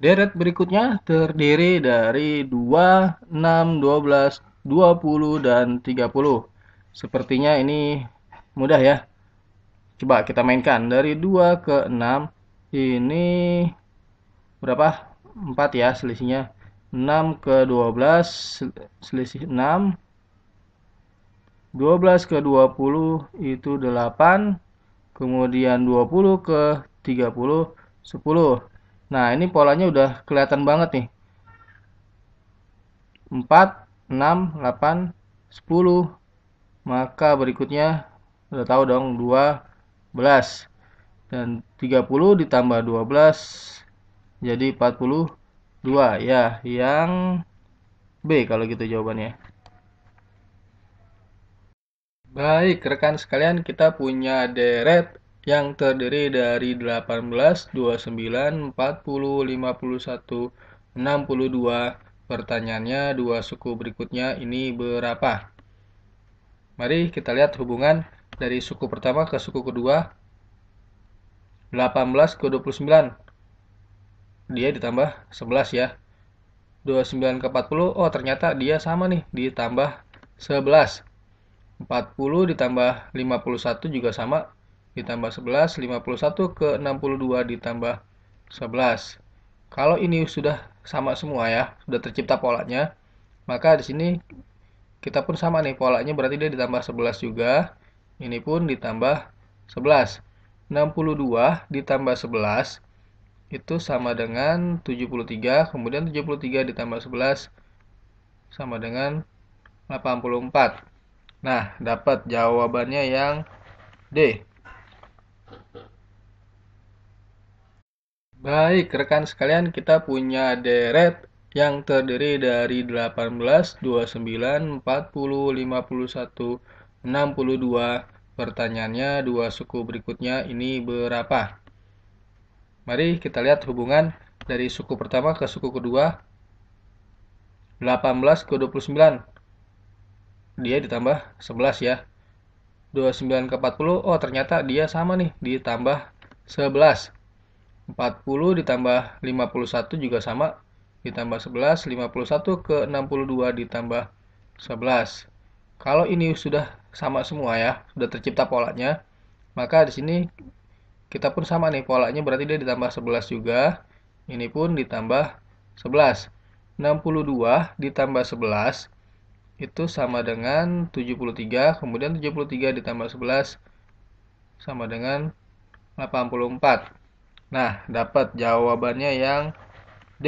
Deret berikutnya terdiri dari 2, 6, 12, 20, dan 30. Sepertinya ini mudah ya. Coba kita mainkan dari 2 ke 6. Ini berapa? 4 ya selisihnya. 6 ke 12 selisih 6. 12 ke 20 itu 8. Kemudian 20 ke 30 10. Nah, ini polanya udah kelihatan banget nih. 4, 6, 8, 10. Maka berikutnya udah tahu dong 12 dan 30 ditambah 12 jadi 42 ya yang B kalau gitu jawabannya baik rekan sekalian kita punya deret yang terdiri dari 18, 29, 40, 51, 62. Pertanyaannya dua suku berikutnya ini berapa? Mari kita lihat hubungan dari suku pertama ke suku kedua. 18 ke 29. Dia ditambah 11 ya. 29 ke 40, oh ternyata dia sama nih, ditambah 11. 40 ditambah 51 juga sama, ditambah 11, 51 ke 62 ditambah 11. Kalau ini sudah sama semua ya, sudah tercipta polanya, maka di sini kita pun sama nih polanya berarti dia ditambah 11 juga, ini pun ditambah 11. 62 ditambah 11 itu sama dengan 73, kemudian 73 ditambah 11 sama dengan 84. Nah, dapat jawabannya yang D. Baik, rekan sekalian, kita punya deret yang terdiri dari 18, 29, 40, 51, 62. Pertanyaannya, dua suku berikutnya ini berapa? Mari kita lihat hubungan dari suku pertama ke suku kedua. 18 ke 29. Dia ditambah 11 ya. 29 ke 40, oh ternyata dia sama nih, ditambah 11. 40 ditambah 51 juga sama ditambah 11 51 ke 62 ditambah 11 kalau ini sudah sama semua ya sudah tercipta polanya maka di sini kita pun sama nih polanya berarti dia ditambah 11 juga ini pun ditambah 11 62 ditambah 11 itu sama dengan 73 kemudian 73 ditambah 11 sama dengan 84 Nah, dapat jawabannya yang D.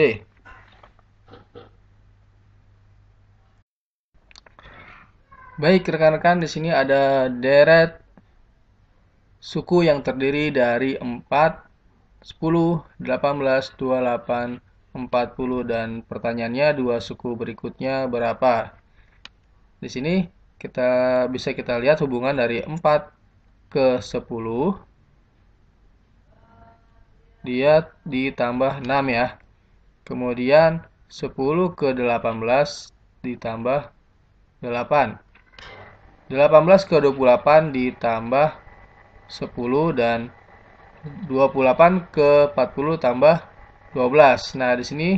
Baik, rekan-rekan, di sini ada deret suku yang terdiri dari 4, 10, 18, 28, 40, dan pertanyaannya dua suku berikutnya berapa? Di sini kita bisa kita lihat hubungan dari 4 ke 10 dia ditambah 6 ya. Kemudian 10 ke 18 ditambah 8. 18 ke 28 ditambah 10 dan 28 ke 40 tambah 12. Nah, di sini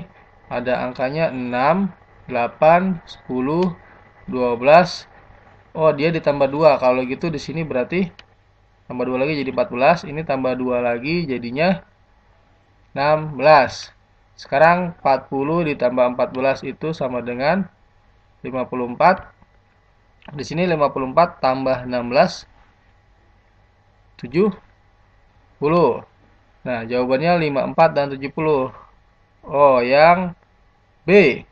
ada angkanya 6, 8, 10, 12. Oh, dia ditambah 2. Kalau gitu di sini berarti tambah 2 lagi jadi 14, ini tambah 2 lagi jadinya 16. Sekarang 40 ditambah 14 itu sama dengan 54. Di sini 54 tambah 16 70. Nah, jawabannya 54 dan 70. Oh, yang B.